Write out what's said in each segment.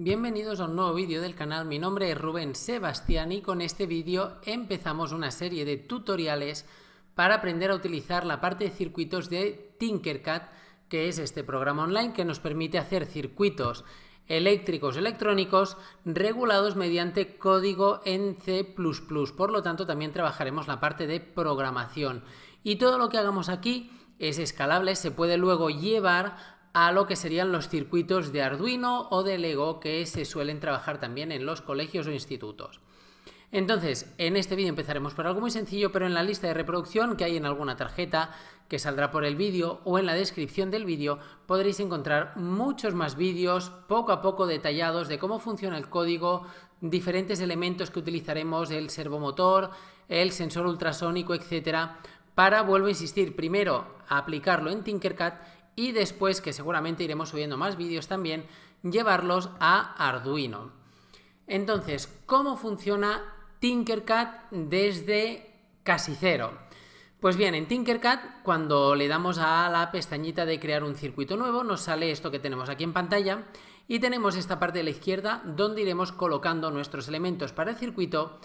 Bienvenidos a un nuevo vídeo del canal, mi nombre es Rubén Sebastián y con este vídeo empezamos una serie de tutoriales para aprender a utilizar la parte de circuitos de Tinkercad, que es este programa online que nos permite hacer circuitos eléctricos electrónicos regulados mediante código en C++. Por lo tanto, también trabajaremos la parte de programación. Y todo lo que hagamos aquí es escalable, se puede luego llevar a lo que serían los circuitos de Arduino o de Lego que se suelen trabajar también en los colegios o institutos. Entonces, en este vídeo empezaremos por algo muy sencillo, pero en la lista de reproducción que hay en alguna tarjeta que saldrá por el vídeo o en la descripción del vídeo podréis encontrar muchos más vídeos poco a poco detallados de cómo funciona el código, diferentes elementos que utilizaremos, el servomotor, el sensor ultrasónico, etcétera, para, vuelvo a insistir, primero aplicarlo en Tinkercad y después, que seguramente iremos subiendo más vídeos también, llevarlos a Arduino. Entonces, ¿cómo funciona Tinkercad desde casi cero? Pues bien, en Tinkercad, cuando le damos a la pestañita de crear un circuito nuevo, nos sale esto que tenemos aquí en pantalla y tenemos esta parte de la izquierda donde iremos colocando nuestros elementos para el circuito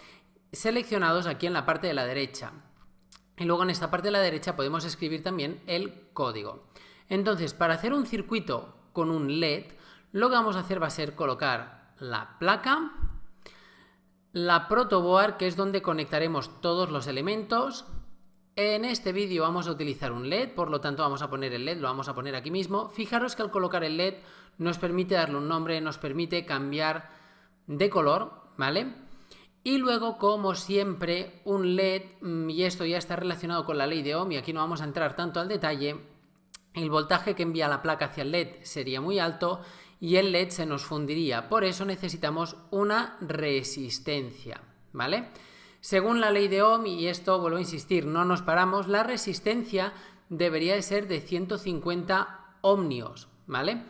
seleccionados aquí en la parte de la derecha. Y luego en esta parte de la derecha podemos escribir también el código. Entonces, para hacer un circuito con un LED, lo que vamos a hacer va a ser colocar la placa, la protoboard, que es donde conectaremos todos los elementos. En este vídeo vamos a utilizar un LED, por lo tanto vamos a poner el LED, lo vamos a poner aquí mismo. Fijaros que al colocar el LED nos permite darle un nombre, nos permite cambiar de color, ¿vale? Y luego, como siempre, un LED, mm, y esto ya está relacionado con la ley de Ohm, y aquí no vamos a entrar tanto al detalle, el voltaje que envía la placa hacia el LED sería muy alto y el LED se nos fundiría. Por eso necesitamos una resistencia, ¿vale? Según la ley de Ohm, y esto vuelvo a insistir, no nos paramos, la resistencia debería de ser de 150 ohmios, ¿vale?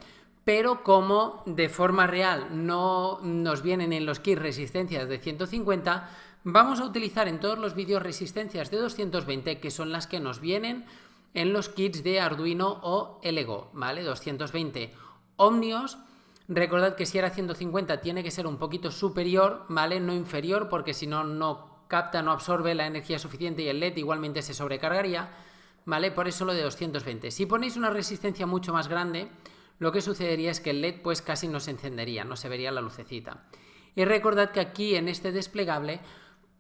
Pero como de forma real no nos vienen en los kits resistencias de 150, vamos a utilizar en todos los vídeos resistencias de 220, que son las que nos vienen en los kits de Arduino o Elego, ¿vale? 220 ohmios. Recordad que si era 150 tiene que ser un poquito superior, ¿vale? No inferior, porque si no, no capta, no absorbe la energía suficiente y el LED igualmente se sobrecargaría, ¿vale? Por eso lo de 220. Si ponéis una resistencia mucho más grande, lo que sucedería es que el LED pues casi no se encendería, no se vería la lucecita. Y recordad que aquí en este desplegable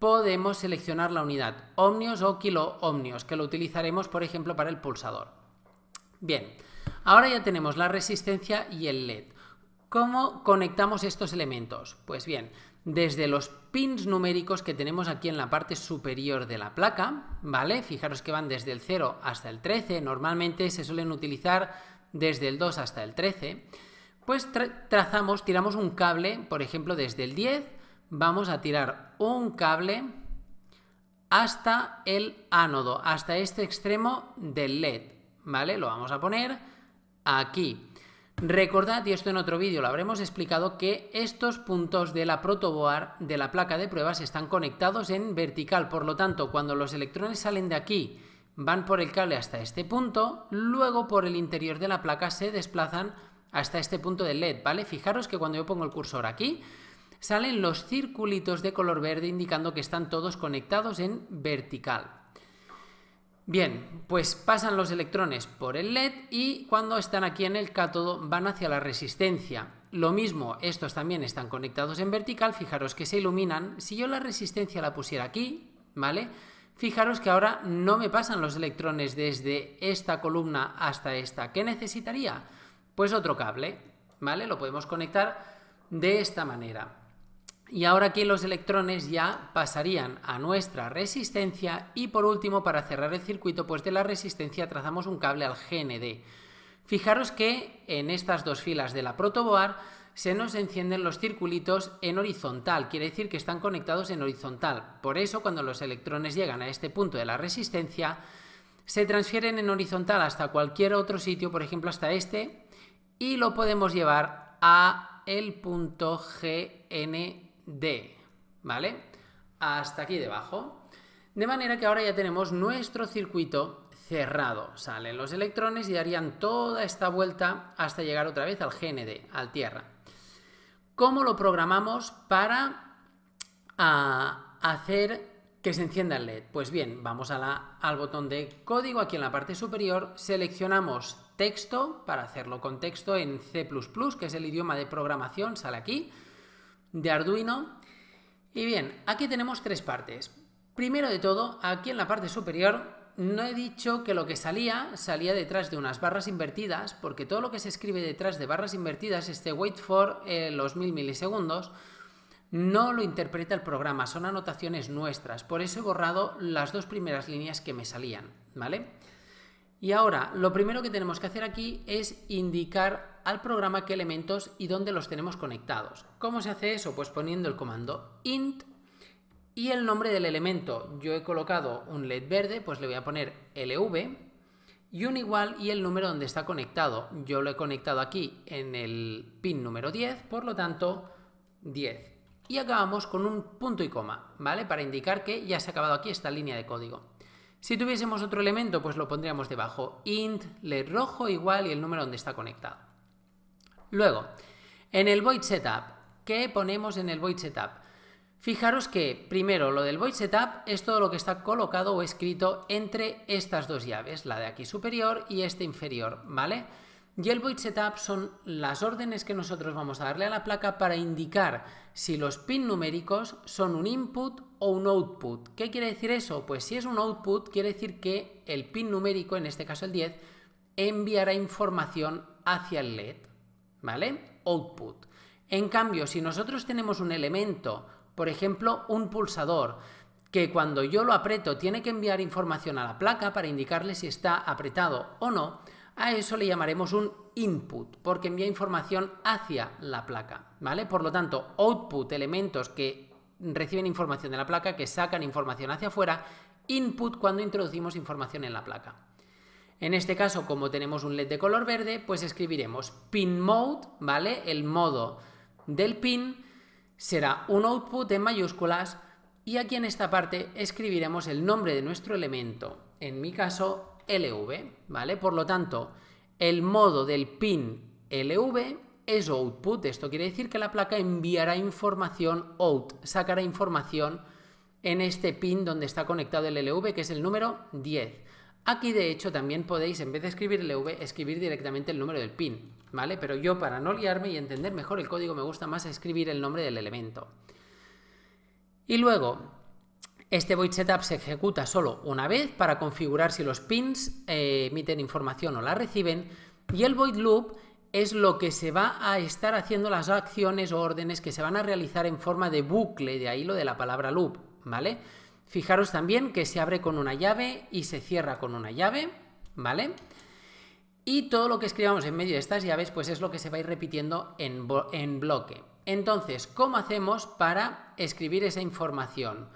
podemos seleccionar la unidad ohmios o kilo ohmios, que lo utilizaremos, por ejemplo, para el pulsador. Bien, ahora ya tenemos la resistencia y el LED. ¿Cómo conectamos estos elementos? Pues bien, desde los pins numéricos que tenemos aquí en la parte superior de la placa, ¿vale? Fijaros que van desde el 0 hasta el 13, normalmente se suelen utilizar desde el 2 hasta el 13, pues trazamos, tiramos un cable, por ejemplo, desde el 10 vamos a tirar un cable hasta el ánodo, hasta este extremo del LED, ¿vale? Lo vamos a poner aquí. Recordad, y esto en otro vídeo lo habremos explicado, que estos puntos de la protoboar de la placa de pruebas están conectados en vertical, por lo tanto, cuando los electrones salen de aquí, van por el cable hasta este punto, luego por el interior de la placa se desplazan hasta este punto del LED, ¿vale? Fijaros que cuando yo pongo el cursor aquí, salen los circulitos de color verde indicando que están todos conectados en vertical. Bien, pues pasan los electrones por el LED y cuando están aquí en el cátodo van hacia la resistencia. Lo mismo, estos también están conectados en vertical, fijaros que se iluminan. Si yo la resistencia la pusiera aquí, ¿vale? Fijaros que ahora no me pasan los electrones desde esta columna hasta esta. ¿Qué necesitaría? Pues otro cable, ¿vale? Lo podemos conectar de esta manera. Y ahora aquí los electrones ya pasarían a nuestra resistencia y por último, para cerrar el circuito, pues de la resistencia trazamos un cable al GND. Fijaros que en estas dos filas de la protoboar se nos encienden los circulitos en horizontal, quiere decir que están conectados en horizontal. Por eso cuando los electrones llegan a este punto de la resistencia, se transfieren en horizontal hasta cualquier otro sitio, por ejemplo hasta este, y lo podemos llevar a el punto GND D, ¿vale? Hasta aquí debajo. De manera que ahora ya tenemos nuestro circuito cerrado. Salen los electrones y darían toda esta vuelta hasta llegar otra vez al GND, al Tierra. ¿Cómo lo programamos para ah, hacer que se encienda el LED? Pues bien, vamos al botón de código aquí en la parte superior, seleccionamos texto para hacerlo con texto en C++, que es el idioma de programación, sale aquí, de Arduino. Y bien, aquí tenemos tres partes. Primero de todo, aquí en la parte superior no he dicho que lo que salía salía detrás de unas barras invertidas, porque todo lo que se escribe detrás de barras invertidas, este wait for eh, los mil milisegundos, no lo interpreta el programa, son anotaciones nuestras. Por eso he borrado las dos primeras líneas que me salían, ¿vale? Y ahora, lo primero que tenemos que hacer aquí es indicar al programa qué elementos y dónde los tenemos conectados. ¿Cómo se hace eso? Pues poniendo el comando int y el nombre del elemento. Yo he colocado un LED verde, pues le voy a poner LV y un igual y el número donde está conectado. Yo lo he conectado aquí en el pin número 10, por lo tanto 10. Y acabamos con un punto y coma, ¿vale? Para indicar que ya se ha acabado aquí esta línea de código. Si tuviésemos otro elemento, pues lo pondríamos debajo. int le rojo igual y el número donde está conectado. Luego, en el void setup, ¿qué ponemos en el void setup? Fijaros que primero lo del void setup es todo lo que está colocado o escrito entre estas dos llaves, la de aquí superior y esta inferior, ¿vale? Y el void setup son las órdenes que nosotros vamos a darle a la placa para indicar si los pin numéricos son un input o un output. ¿Qué quiere decir eso? Pues si es un output, quiere decir que el pin numérico, en este caso el 10, enviará información hacia el LED, ¿vale? Output. En cambio, si nosotros tenemos un elemento, por ejemplo, un pulsador, que cuando yo lo aprieto tiene que enviar información a la placa para indicarle si está apretado o no, a eso le llamaremos un input, porque envía información hacia la placa, ¿vale? Por lo tanto, output, elementos que reciben información de la placa, que sacan información hacia afuera, input cuando introducimos información en la placa. En este caso, como tenemos un LED de color verde, pues escribiremos pin mode, ¿vale? El modo del pin será un output en mayúsculas y aquí en esta parte escribiremos el nombre de nuestro elemento. En mi caso, LV, ¿vale? Por lo tanto, el modo del pin LV es output. Esto quiere decir que la placa enviará información out, sacará información en este pin donde está conectado el LV, que es el número 10. Aquí, de hecho, también podéis, en vez de escribir LV, escribir directamente el número del pin, ¿vale? Pero yo, para no liarme y entender mejor el código, me gusta más escribir el nombre del elemento. Y luego, este void setup se ejecuta solo una vez para configurar si los pins eh, emiten información o la reciben y el void loop es lo que se va a estar haciendo las acciones o órdenes que se van a realizar en forma de bucle, de ahí lo de la palabra loop, ¿vale? Fijaros también que se abre con una llave y se cierra con una llave, ¿vale? Y todo lo que escribamos en medio de estas llaves pues es lo que se va a ir repitiendo en, en bloque. Entonces, ¿cómo hacemos para escribir esa información?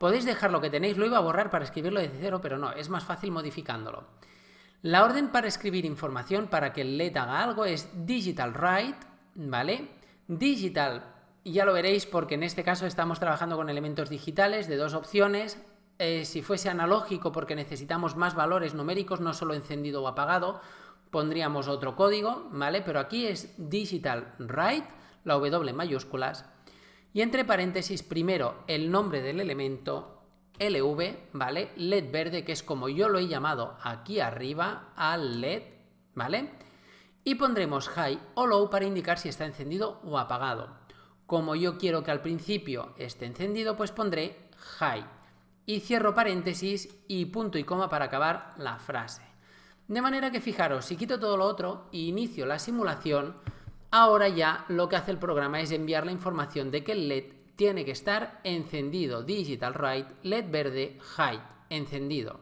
Podéis dejar lo que tenéis, lo iba a borrar para escribirlo desde cero, pero no, es más fácil modificándolo. La orden para escribir información para que el LED haga algo es digital write, ¿vale? Digital, ya lo veréis porque en este caso estamos trabajando con elementos digitales de dos opciones. Eh, si fuese analógico porque necesitamos más valores numéricos, no solo encendido o apagado, pondríamos otro código, ¿vale? Pero aquí es digital write, la W mayúsculas, y entre paréntesis primero el nombre del elemento LV, ¿vale? LED verde, que es como yo lo he llamado aquí arriba, al LED, ¿vale? Y pondremos high o low para indicar si está encendido o apagado. Como yo quiero que al principio esté encendido, pues pondré high. Y cierro paréntesis y punto y coma para acabar la frase. De manera que fijaros, si quito todo lo otro e inicio la simulación, Ahora ya lo que hace el programa es enviar la información de que el LED tiene que estar encendido, digital right, LED verde, height, encendido.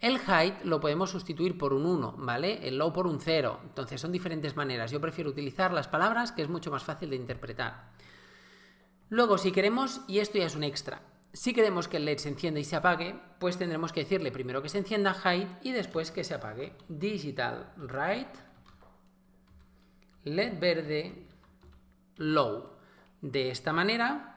El height lo podemos sustituir por un 1, ¿vale? El low por un 0. Entonces son diferentes maneras. Yo prefiero utilizar las palabras que es mucho más fácil de interpretar. Luego, si queremos, y esto ya es un extra, si queremos que el LED se encienda y se apague, pues tendremos que decirle primero que se encienda height y después que se apague. Digital right LED verde low. De esta manera,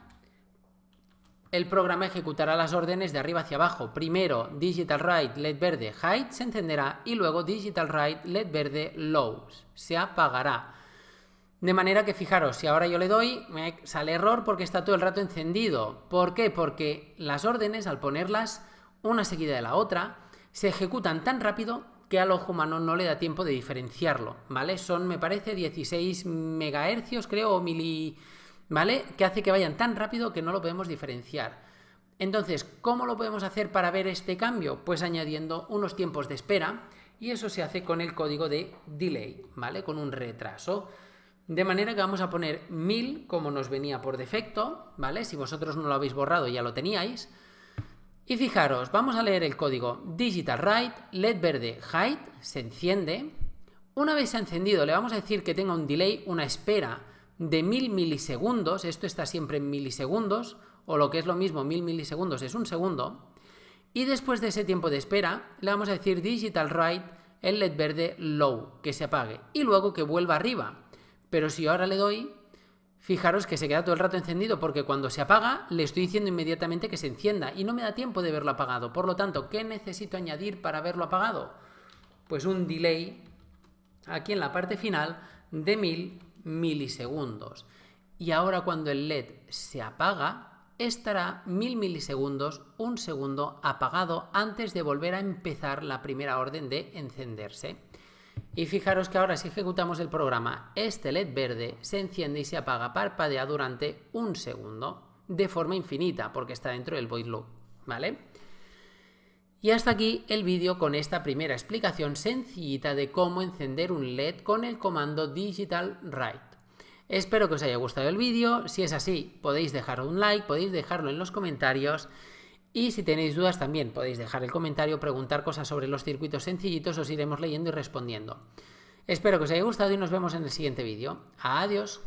el programa ejecutará las órdenes de arriba hacia abajo. Primero digital write LED verde height se encenderá y luego digital write LED verde low se apagará. De manera que fijaros, si ahora yo le doy, me sale error porque está todo el rato encendido. ¿Por qué? Porque las órdenes, al ponerlas una seguida de la otra, se ejecutan tan rápido que al ojo humano no le da tiempo de diferenciarlo, ¿vale? Son, me parece, 16 megahercios, creo, o mili... ¿Vale? Que hace que vayan tan rápido que no lo podemos diferenciar. Entonces, ¿cómo lo podemos hacer para ver este cambio? Pues añadiendo unos tiempos de espera y eso se hace con el código de delay, ¿vale? Con un retraso. De manera que vamos a poner 1000 como nos venía por defecto, ¿vale? Si vosotros no lo habéis borrado ya lo teníais, y fijaros, vamos a leer el código Digital write LED verde height, se enciende. Una vez se ha encendido, le vamos a decir que tenga un delay, una espera de 1000 milisegundos, esto está siempre en milisegundos, o lo que es lo mismo, 1000 milisegundos es un segundo. Y después de ese tiempo de espera, le vamos a decir digital write el LED verde low, que se apague, y luego que vuelva arriba. Pero si ahora le doy, Fijaros que se queda todo el rato encendido porque cuando se apaga le estoy diciendo inmediatamente que se encienda y no me da tiempo de verlo apagado. Por lo tanto, ¿qué necesito añadir para verlo apagado? Pues un delay aquí en la parte final de 1000 milisegundos. Y ahora cuando el LED se apaga, estará 1000 milisegundos, un segundo apagado antes de volver a empezar la primera orden de encenderse. Y fijaros que ahora si ejecutamos el programa, este LED verde se enciende y se apaga, parpadea durante un segundo, de forma infinita, porque está dentro del void loop, ¿vale? Y hasta aquí el vídeo con esta primera explicación sencillita de cómo encender un LED con el comando digital write. Espero que os haya gustado el vídeo, si es así podéis dejar un like, podéis dejarlo en los comentarios y si tenéis dudas también podéis dejar el comentario, preguntar cosas sobre los circuitos sencillitos, os iremos leyendo y respondiendo. Espero que os haya gustado y nos vemos en el siguiente vídeo. Adiós.